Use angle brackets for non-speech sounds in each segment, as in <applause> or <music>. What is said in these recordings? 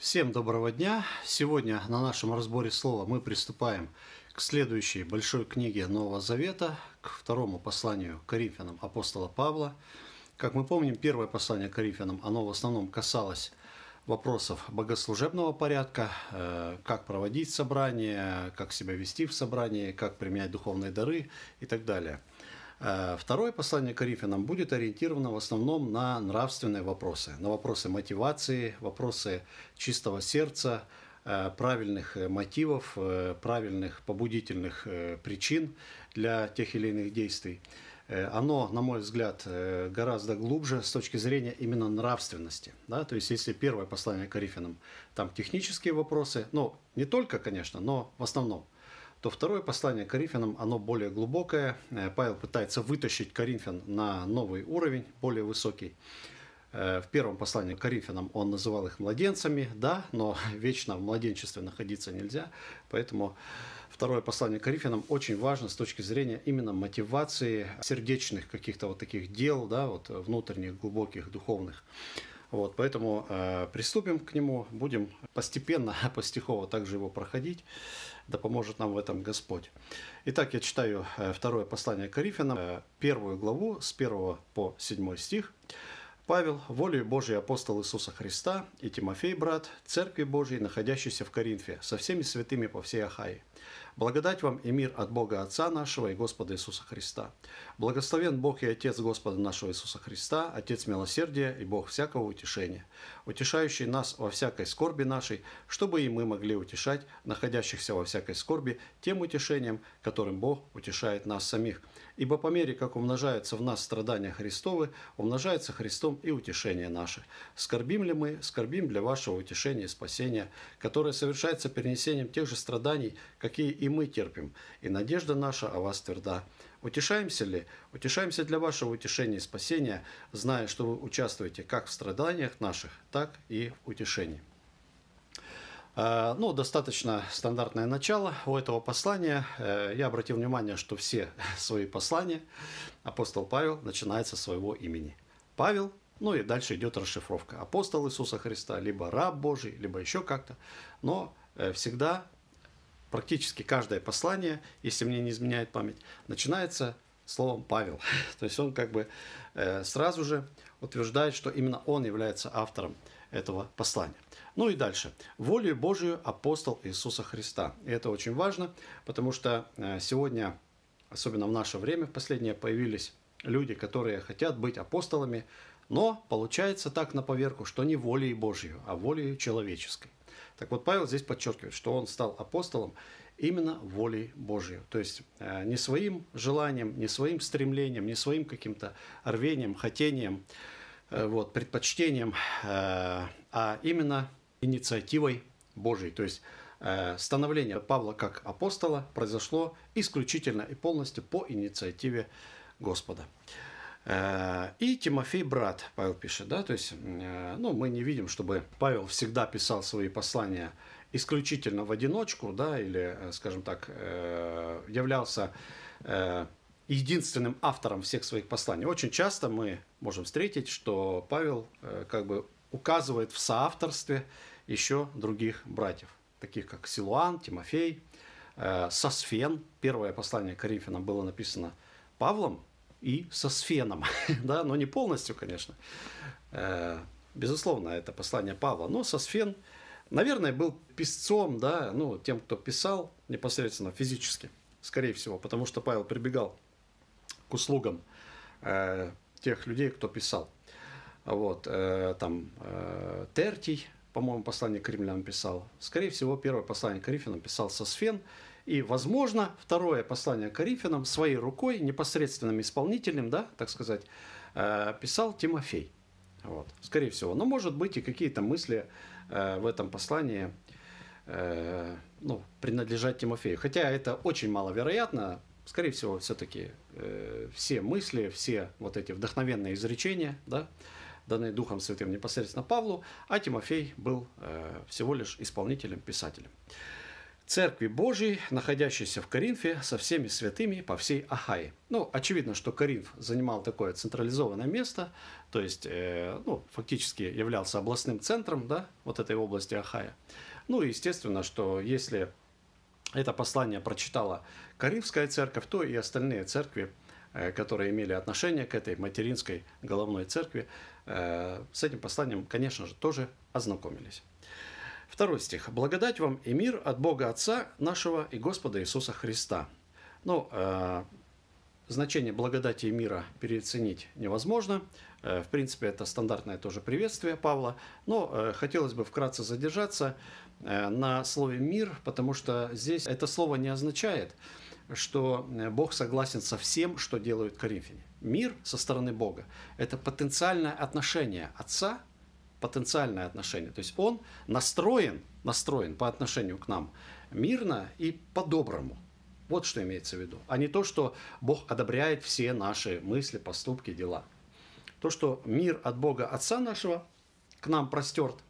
Всем доброго дня! Сегодня на нашем разборе слова мы приступаем к следующей большой книге Нового Завета, к второму посланию Коринфянам апостола Павла. Как мы помним, первое послание Коринфянам, оно в основном касалось вопросов богослужебного порядка, э, как проводить собрание, как себя вести в собрании, как применять духовные дары и так далее. Э, второе послание Коринфянам будет ориентировано в основном на нравственные вопросы, на вопросы мотивации, вопросы чистого сердца, э, правильных э, мотивов, правильных побудительных причин для тех или иных действий. Оно, на мой взгляд, гораздо глубже с точки зрения именно нравственности. Да? То есть, если первое послание Коринфянам, там технические вопросы, ну, не только, конечно, но в основном, то второе послание Коринфянам, оно более глубокое. Э, Павел пытается вытащить Коринфян на новый уровень, более высокий. Э, в первом послании к Коринфянам он называл их младенцами, да, но <laughs> вечно в младенчестве находиться нельзя, поэтому второе послание к Коринфянам очень важно с точки зрения именно мотивации сердечных каких-то вот таких дел, да, вот внутренних, глубоких, духовных. Вот, поэтому э, приступим к нему, будем постепенно, <laughs> постихово также его проходить да поможет нам в этом Господь. Итак, я читаю э, второе послание Корифянам, э, первую главу с 1 по 7 стих. Павел, волею Божией апостол Иисуса Христа, и Тимофей, брат, Церкви Божией, находящейся в Коринфе, со всеми святыми по всей Ахае. Благодать вам и мир от Бога Отца нашего и Господа Иисуса Христа. Благословен Бог и Отец Господа нашего Иисуса Христа, Отец милосердия и Бог всякого утешения, утешающий нас во всякой скорби нашей, чтобы и мы могли утешать находящихся во всякой скорби тем утешением, которым Бог утешает нас самих, Ибо по мере, как умножаются в нас страдания Христовы, умножается Христом и утешение наше. Скорбим ли мы? Скорбим для вашего утешения и спасения, которое совершается перенесением тех же страданий, какие и мы терпим. И надежда наша о вас тверда. Утешаемся ли? Утешаемся для вашего утешения и спасения, зная, что вы участвуете как в страданиях наших, так и в утешении. А, ну, достаточно стандартное начало у этого послания. Э, я обратил внимание, что все <laughs> свои послания апостол Павел начинает со своего имени. Павел, ну и дальше идет расшифровка. Апостол Иисуса Христа, либо раб Божий, либо еще как-то. Но э, всегда, практически каждое послание, если мне не изменяет память, начинается словом Павел. <laughs> То есть он как бы э, сразу же утверждает, что именно он является автором этого послания. Ну и дальше. Волею Божию апостол Иисуса Христа. И это очень важно, потому что э, сегодня, особенно в наше время, в последнее появились люди, которые хотят быть апостолами, но получается так на поверку, что не волей Божью, а волей человеческой. Так вот, Павел здесь подчеркивает, что он стал апостолом именно волей Божьей. То есть э, не своим желанием, не своим стремлением, не своим каким-то рвением, хотением, Э, вот, предпочтением, э, а именно инициативой Божией. То есть э, становление Павла как апостола произошло исключительно и полностью по инициативе Господа. И Тимофей брат, Павел пишет, да, то есть, ну, мы не видим, чтобы Павел всегда писал свои послания исключительно в одиночку, да, или, скажем так, являлся единственным автором всех своих посланий. Очень часто мы можем встретить, что Павел э, как бы указывает в соавторстве еще других братьев, таких как Силуан, Тимофей, э, Сосфен. Первое послание Коринфянам было написано Павлом и Сосфеном, <laughs> да, но не полностью, конечно. Э, безусловно, это послание Павла, но Сосфен, наверное, был писцом, да, ну, тем, кто писал непосредственно физически, скорее всего, потому что Павел прибегал к услугам э, тех людей, кто писал. Вот, э, там э, Тертий, по-моему, послание к римлянам писал. Скорее всего, первое послание к Коринфянам писал Сосфен. И, возможно, второе послание к Коринфянам своей рукой, непосредственным исполнителем, да, так сказать, э, писал Тимофей. Вот, скорее всего. Но, может быть, и какие-то мысли э, в этом послании э, ну, принадлежать Тимофею. Хотя это очень маловероятно. Скорее всего, все-таки Э, все мысли, все вот эти вдохновенные изречения, да, данные Духом Святым непосредственно Павлу, а Тимофей был э, всего лишь исполнителем-писателем. Церкви Божьей, находящейся в Коринфе, со всеми святыми по всей Ахае. Ну, очевидно, что Коринф занимал такое централизованное место, то есть, э, ну, фактически являлся областным центром, да, вот этой области Ахая. Ну, и естественно, что если это послание прочитала Карибская церковь, то и остальные церкви, э, которые имели отношение к этой материнской головной церкви, э, с этим посланием, конечно же, тоже ознакомились. Второй стих. «Благодать вам и мир от Бога Отца нашего и Господа Иисуса Христа». Ну, э, значение благодати и мира переоценить невозможно. в принципе, это стандартное тоже приветствие Павла. Но хотелось бы вкратце задержаться Э, на слове «мир», потому что здесь это слово не означает, что э, Бог согласен со всем, что делают коринфяне. Мир со стороны Бога – это потенциальное отношение Отца, потенциальное отношение. То есть Он настроен, настроен по отношению к нам мирно и по-доброму. Вот что имеется в виду. А не то, что Бог одобряет все наши мысли, поступки, дела. То, что мир от Бога Отца нашего к нам простерт –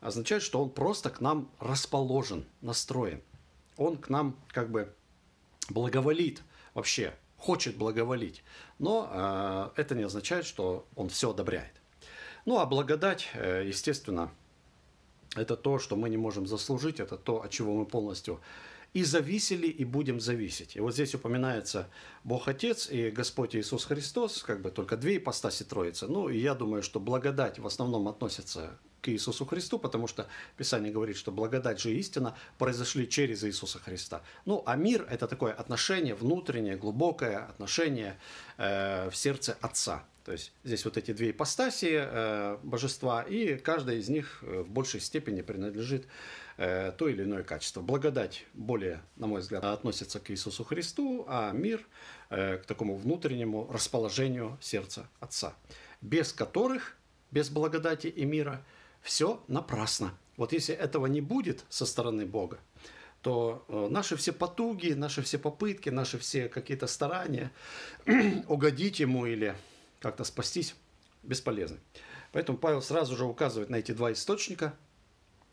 означает, что он просто к нам расположен, настроен. Он к нам как бы благоволит вообще, хочет благоволить. Но э, это не означает, что он все одобряет. Ну а благодать, э, естественно, это то, что мы не можем заслужить, это то, от чего мы полностью и зависели, и будем зависеть. И вот здесь упоминается Бог Отец и Господь Иисус Христос, как бы только две ипостаси Троицы. Ну, и я думаю, что благодать в основном относится к Иисусу Христу, потому что Писание говорит, что благодать же истина произошли через Иисуса Христа. Ну, а мир – это такое отношение внутреннее, глубокое отношение э, в сердце Отца. То есть здесь вот эти две ипостаси э, божества, и каждая из них э, в большей степени принадлежит э, то или иное качество. Благодать более, на мой взгляд, относится к Иисусу Христу, а мир э, к такому внутреннему расположению сердца Отца, без которых, без благодати и мира – все напрасно. Вот если этого не будет со стороны Бога, то э, наши все потуги, наши все попытки, наши все какие-то старания <clears throat> угодить ему или как-то спастись бесполезны. Поэтому Павел сразу же указывает на эти два источника,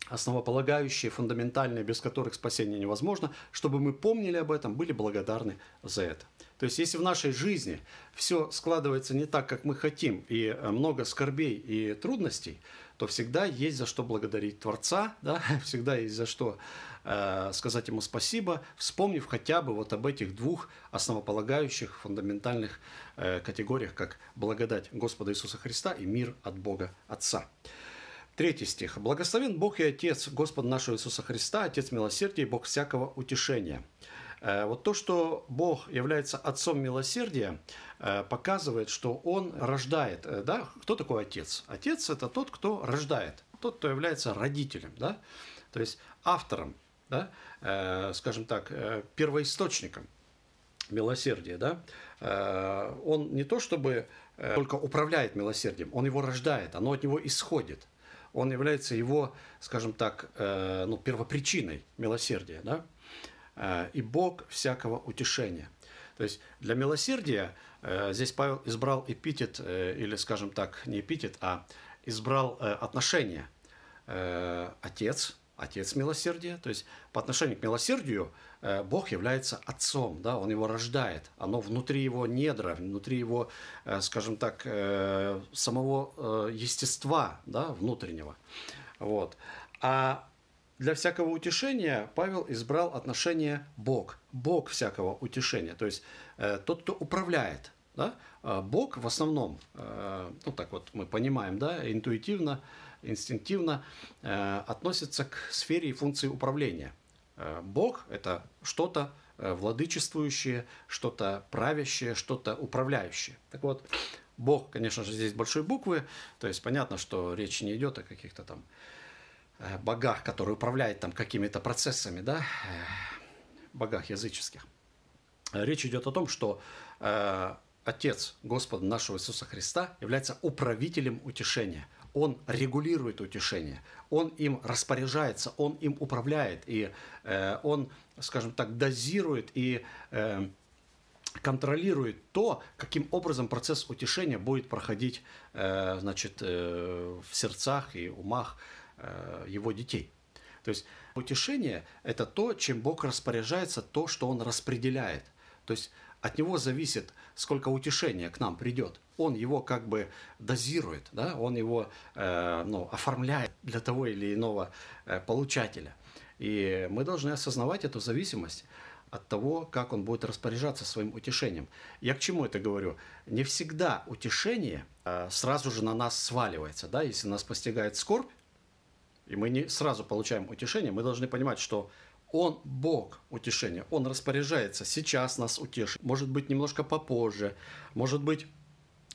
основополагающие, фундаментальные, без которых спасение невозможно, чтобы мы помнили об этом, были благодарны за это. То есть, если в нашей жизни все складывается не так, как мы хотим, и э, много скорбей и трудностей, то всегда есть за что благодарить Творца, да, <laughs> всегда есть за что э, сказать ему спасибо, вспомнив хотя бы вот об этих двух основополагающих фундаментальных э, категориях, как благодать Господа Иисуса Христа и мир от Бога Отца. Третий стих. «Благословен Бог и Отец, Господа нашего Иисуса Христа, Отец милосердия и Бог всякого утешения». Э, вот то, что Бог является отцом милосердия, э, показывает, что Он рождает. Э, да? Кто такой отец? Отец – это тот, кто рождает, тот, кто является родителем, да? то есть автором, да? скажем так, первоисточником милосердия, да, он не то чтобы только управляет милосердием, он его рождает, оно от него исходит. Он является его, скажем так, ну, первопричиной милосердия, да. Э, и Бог всякого утешения. То есть для милосердия э, здесь Павел избрал эпитет, э, или, скажем так, не эпитет, а избрал отношение отец, отец милосердия. То есть по отношению к милосердию Бог является отцом, да, он его рождает, оно внутри его недра, внутри его, скажем так, самого естества, да, внутреннего. Вот. А для всякого утешения Павел избрал отношение Бог. Бог всякого утешения, то есть э, тот, кто управляет. Да? А, Бог в основном, э, ну так вот мы понимаем, да, интуитивно, инстинктивно э, относится к сфере и функции управления. Э, Бог – это что-то э, владычествующее, что-то правящее, что-то управляющее. Так вот, Бог, конечно же, здесь большой буквы, то есть понятно, что речь не идет о каких-то там э, Э, богах, которые управляют там какими-то процессами, да, э, богах языческих. Э, речь идет о том, что э, Отец Господа нашего Иисуса Христа является управителем утешения. Он регулирует утешение, он им распоряжается, он им управляет, и э, он, скажем так, дозирует и э, контролирует то, каким образом процесс утешения будет проходить э, значит, э, в сердцах и умах Э, его детей. То есть утешение – это то, чем Бог распоряжается, то, что Он распределяет. То есть от него зависит, сколько утешения к нам придет. Он его как бы дозирует, да? он его э, ну, оформляет для того или иного э, получателя. И мы должны осознавать эту зависимость от того, как он будет распоряжаться своим утешением. Я к чему это говорю? Не всегда утешение э, сразу же на нас сваливается. Да? Если нас постигает скорбь, и мы не сразу получаем утешение, мы должны понимать, что он Бог утешения, Он распоряжается сейчас нас утешить. Может быть, немножко попозже, может быть,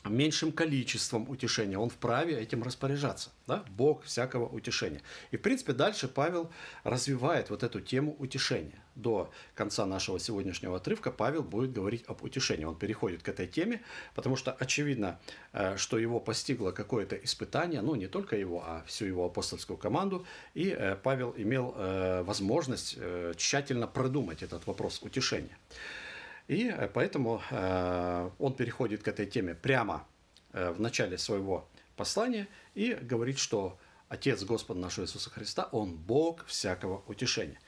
меньшим количеством утешения. Он вправе этим распоряжаться. Да? Бог всякого утешения. И, в принципе, дальше Павел развивает вот эту тему утешения. До конца нашего сегодняшнего отрывка Павел будет говорить об утешении. Он переходит к этой теме, потому что очевидно, э, что его постигло какое-то испытание, ну, не только его, а всю его апостольскую команду. И э, Павел имел э, возможность тщательно продумать этот вопрос утешения. И э, поэтому э, он переходит к этой теме прямо э, в начале своего послания и говорит, что Отец Господа нашего Иисуса Христа, Он Бог всякого утешения.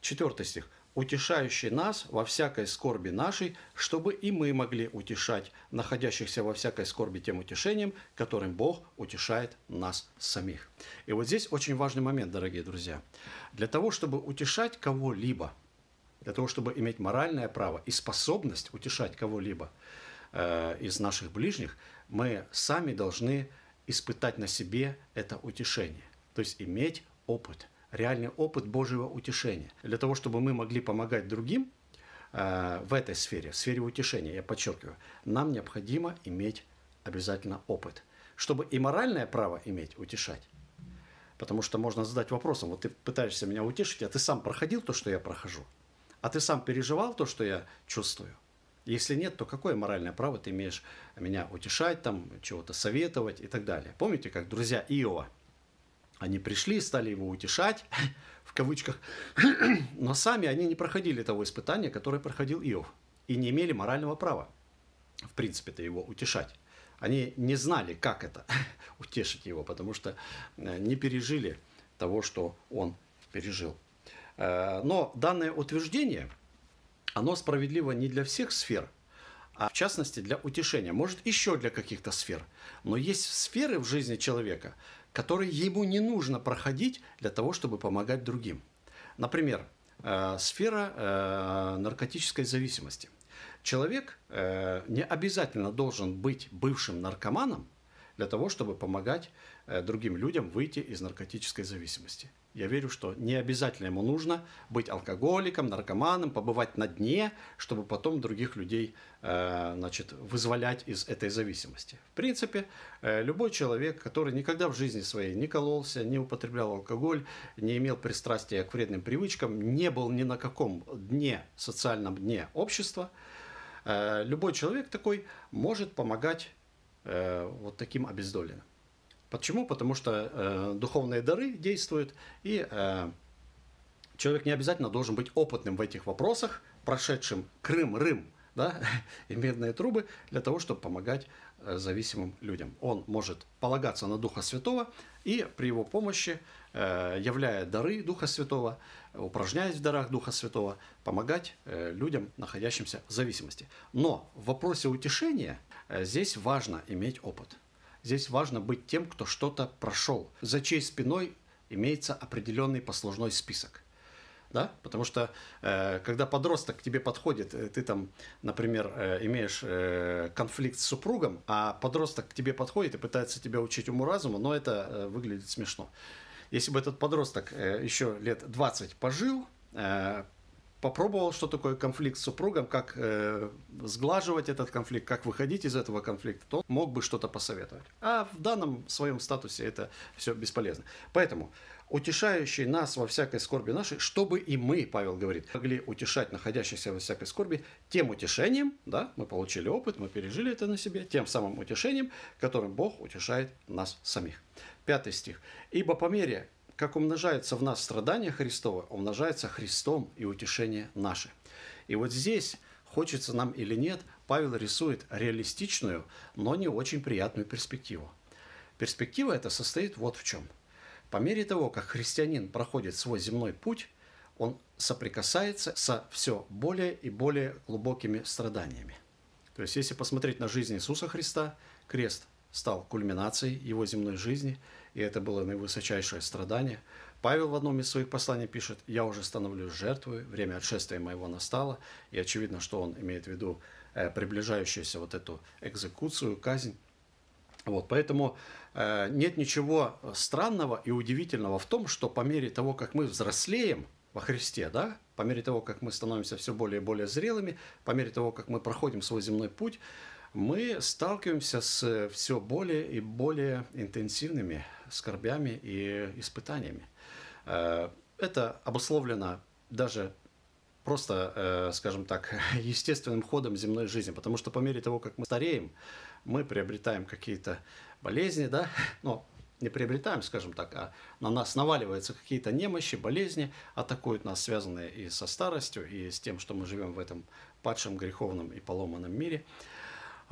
Четвертый стих. «Утешающий нас во всякой скорби нашей, чтобы и мы могли утешать находящихся во всякой скорби тем утешением, которым Бог утешает нас самих». И вот здесь очень важный момент, дорогие друзья. Для того, чтобы утешать кого-либо – для того, чтобы иметь моральное право и способность утешать кого-либо э, из наших ближних, мы сами должны испытать на себе это утешение. То есть иметь опыт, реальный опыт Божьего утешения. Для того, чтобы мы могли помогать другим э, в этой сфере, в сфере утешения, я подчеркиваю, нам необходимо иметь обязательно опыт. Чтобы и моральное право иметь, утешать, Потому что можно задать вопросом, вот ты пытаешься меня утешить, а ты сам проходил то, что я прохожу. А ты сам переживал то, что я чувствую? Если нет, то какое моральное право ты имеешь меня утешать, там, чего-то советовать и так далее? Помните, как друзья Иова? Они пришли, и стали его утешать, <laughs> в кавычках, <clears throat> но сами они не проходили того испытания, которое проходил Иов, и не имели морального права, в принципе-то, его утешать. Они не знали, как это, <laughs> утешить его, потому что э, не пережили того, что он пережил. Э, но данное утверждение, оно справедливо не для всех сфер, а в частности для утешения, может еще для каких-то сфер. Но есть сферы в жизни человека, которые ему не нужно проходить для того, чтобы помогать другим. Например, э, сфера э, наркотической зависимости. Человек не обязательно должен быть бывшим наркоманом для того, чтобы помогать другим людям выйти из наркотической зависимости. Я верю, что не обязательно ему нужно быть алкоголиком, наркоманом, побывать на дне, чтобы потом других людей э, значит, вызволять из этой зависимости. В принципе, э, любой человек, который никогда в жизни своей не кололся, не употреблял алкоголь, не имел пристрастия к вредным привычкам, не был ни на каком дне, социальном дне общества, э, любой человек такой может помогать вот таким обездоленным. Почему? Потому что э, духовные дары действуют, и э, человек не обязательно должен быть опытным в этих вопросах, прошедшим Крым-Рым да, <laughs> и медные трубы, для того, чтобы помогать э, зависимым людям. Он может полагаться на Духа Святого и при его помощи, э, являя дары Духа Святого, упражняясь в дарах Духа Святого, помогать э, людям, находящимся в зависимости. Но в вопросе утешения э, здесь важно иметь опыт – Здесь важно быть тем, кто что-то прошел, за чьей спиной имеется определенный послужной список. Да? Потому что э, когда подросток к тебе подходит, э, ты там, например, э, имеешь э, конфликт с супругом, а подросток к тебе подходит и пытается тебя учить уму-разуму, но это э, выглядит смешно. Если бы этот подросток э, еще лет 20 пожил, э, попробовал, что такое конфликт с супругом, как э, сглаживать этот конфликт, как выходить из этого конфликта, то он мог бы что-то посоветовать. А в данном своем статусе это все бесполезно. Поэтому утешающий нас во всякой скорби нашей, чтобы и мы, Павел говорит, могли утешать находящихся во всякой скорби тем утешением, да, мы получили опыт, мы пережили это на себе, тем самым утешением, которым Бог утешает нас самих. Пятый стих. «Ибо по мере как умножается в нас страдание Христово, умножается Христом и утешение наше. И вот здесь, хочется нам или нет, Павел рисует реалистичную, но не очень приятную перспективу. Перспектива эта состоит вот в чем. По мере того, как христианин проходит свой земной путь, он соприкасается со все более и более глубокими страданиями. То есть, если посмотреть на жизнь Иисуса Христа, крест стал кульминацией его земной жизни – и это было наивысочайшее страдание. Павел в одном из своих посланий пишет, «Я уже становлюсь жертвой, время отшествия моего настало». И очевидно, что он имеет в виду э, приближающуюся вот эту экзекуцию, казнь. Вот, поэтому э, нет ничего странного и удивительного в том, что по мере того, как мы взрослеем во Христе, да, по мере того, как мы становимся все более и более зрелыми, по мере того, как мы проходим свой земной путь, мы сталкиваемся с э, все более и более интенсивными скорбями и испытаниями. Э, это обусловлено даже просто, э, скажем так, <laughs> естественным ходом земной жизни, потому что по мере того, как мы стареем, мы приобретаем какие-то болезни, да, <laughs> но не приобретаем, скажем так, а на нас наваливаются какие-то немощи, болезни, атакуют нас, связанные и со старостью, и с тем, что мы живем в этом падшем, греховном и поломанном мире –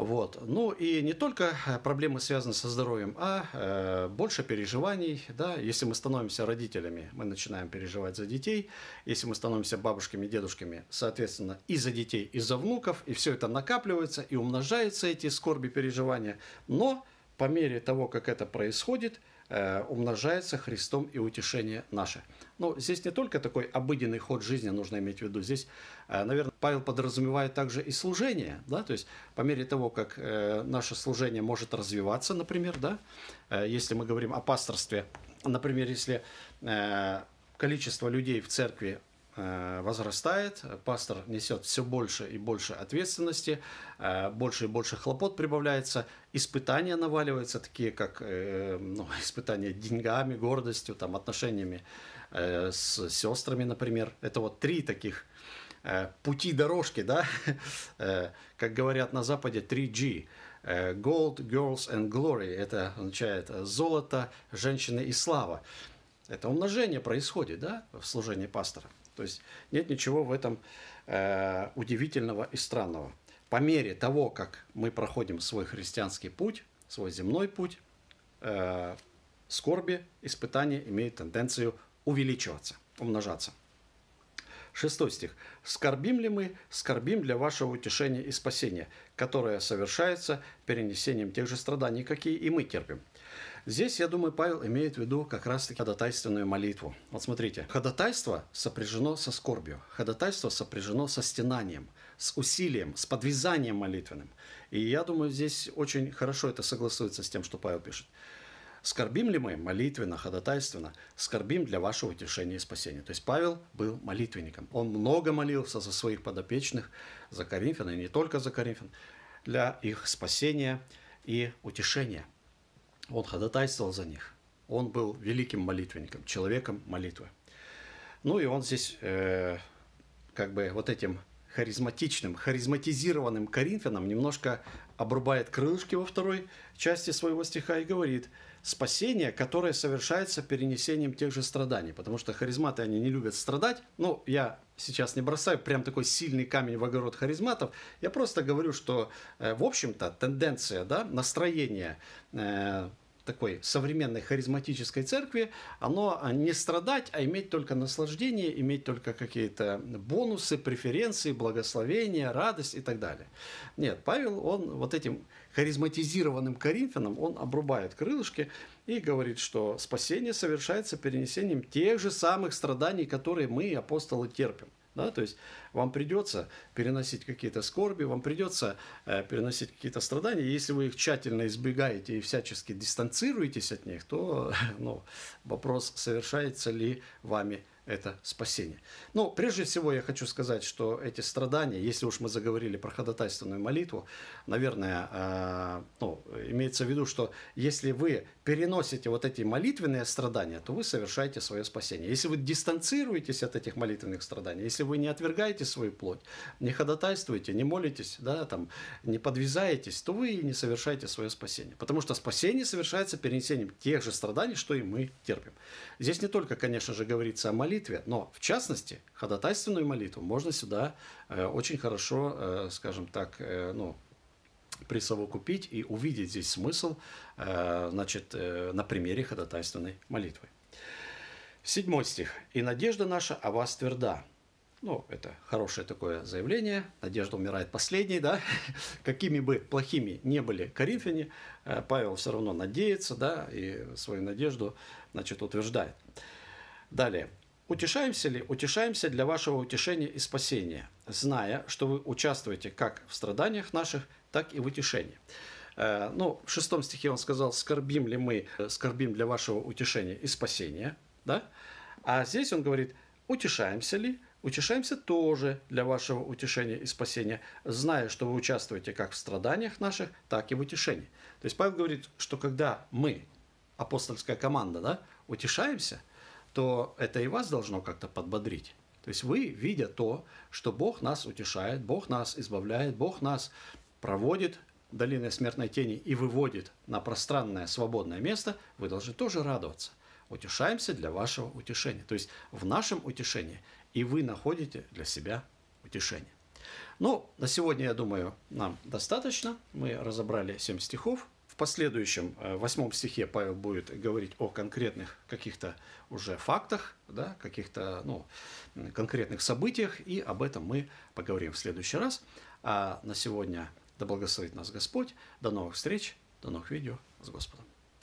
вот. Ну и не только э, проблемы связаны со здоровьем, а э, больше переживаний. Да? Если мы становимся родителями, мы начинаем переживать за детей. Если мы становимся бабушками, дедушками, соответственно, и за детей, и за внуков. И все это накапливается и умножается, эти скорби, переживания. Но по мере того, как это происходит – Э, умножается Христом и утешение наше. Но ну, здесь не только такой обыденный ход жизни нужно иметь в виду. Здесь, э, наверное, Павел подразумевает также и служение. Да? То есть по мере того, как э, наше служение может развиваться, например, да? если мы говорим о пасторстве, например, если количество людей в церкви Э, возрастает, пастор несет все больше и больше ответственности, э, больше и больше хлопот прибавляется, испытания наваливаются, такие как э, ну, <laughs> испытания деньгами, гордостью, там, отношениями с сестрами, например. Это вот три таких пути дорожки, да, <laughs> как говорят на Западе 3G. Gold, Girls and Glory. Это означает золото, женщины и слава. Это умножение происходит, да, в служении пастора. То есть нет ничего в этом э, удивительного и странного. По мере того, как мы проходим свой христианский путь, свой земной путь, э, скорби, испытания имеют тенденцию увеличиваться, умножаться. Шестой стих. «Скорбим ли мы? Скорбим для вашего утешения и спасения, которое совершается перенесением тех же страданий, какие и мы терпим». Здесь, я думаю, Павел имеет в виду как раз-таки ходатайственную молитву. Вот смотрите, ходатайство сопряжено со скорбью, ходатайство сопряжено со стенанием, с усилием, с подвязанием молитвенным. И я думаю, здесь очень хорошо это согласуется с тем, что Павел пишет. Скорбим ли мы молитвенно, ходатайственно? Скорбим для вашего утешения и спасения. То есть Павел был молитвенником. Он много молился за своих подопечных, за Коринфян, и не только за Коринфян, для их спасения и утешения. Он ходатайствовал за них. Он был великим молитвенником, человеком молитвы. Ну и он здесь э, как бы вот этим харизматичным, харизматизированным Коринфянам немножко обрубает крылышки во второй части своего стиха и говорит «спасение, которое совершается перенесением тех же страданий». Потому что харизматы, они не любят страдать. Ну, я сейчас не бросаю прям такой сильный камень в огород харизматов. Я просто говорю, что, э, в общем-то, тенденция, да, настроение э, такой современной харизматической церкви, оно а, не страдать, а иметь только наслаждение, иметь только какие-то бонусы, преференции, благословения, радость и так далее. Нет, Павел, он вот этим харизматизированным коринфянам, он обрубает крылышки и говорит, что спасение совершается перенесением тех же самых страданий, которые мы, апостолы, терпим. Да? То есть вам придется переносить какие-то скорби, вам придется э, переносить какие-то страдания. Если вы их тщательно избегаете и всячески дистанцируетесь от них, то <laughs> ну, вопрос, совершается ли вами это спасение. Но прежде всего я хочу сказать, что эти страдания, если уж мы заговорили про ходатайственную молитву, наверное, э, ну, имеется в виду, что если вы переносите вот эти молитвенные страдания, то вы совершаете свое спасение. Если вы дистанцируетесь от этих молитвенных страданий, если вы не отвергаете свою плоть, не ходатайствуете, не молитесь, да, там, не подвязаетесь, то вы и не совершаете свое спасение. Потому что спасение совершается перенесением тех же страданий, что и мы терпим. Здесь не только, конечно же, говорится о молитве, молитве. Но, в частности, ходатайственную молитву можно сюда э, очень хорошо, э, скажем так, э, ну, присовокупить и увидеть здесь смысл э, значит, э, на примере ходатайственной молитвы. Седьмой стих. «И надежда наша о вас тверда». Ну, это хорошее такое заявление. Надежда умирает последней, да. <laughs> Какими бы плохими не были коринфяне, э, Павел все равно надеется, да, и свою надежду, значит, утверждает. Далее. Утешаемся ли? Утешаемся для вашего утешения и спасения, зная, что вы участвуете как в страданиях наших, так и в утешении. Э, ну, в шестом стихе он сказал, скорбим ли мы, э, скорбим для вашего утешения и спасения, да? А здесь он говорит, утешаемся ли, утешаемся тоже для вашего утешения и спасения, зная, что вы участвуете как в страданиях наших, так и в утешении. То есть Павел говорит, что когда мы, апостольская команда, да, утешаемся – то это и вас должно как-то подбодрить. То есть вы, видя то, что Бог нас утешает, Бог нас избавляет, Бог нас проводит долиной смертной тени и выводит на пространное свободное место, вы должны тоже радоваться. Утешаемся для вашего утешения. То есть в нашем утешении и вы находите для себя утешение. Ну, на сегодня, я думаю, нам достаточно. Мы разобрали 7 стихов последующем э, восьмом стихе Павел будет говорить о конкретных каких-то уже фактах, да, каких-то ну, конкретных событиях, и об этом мы поговорим в следующий раз. А на сегодня да благословит нас Господь. До новых встреч, до новых видео с Господом.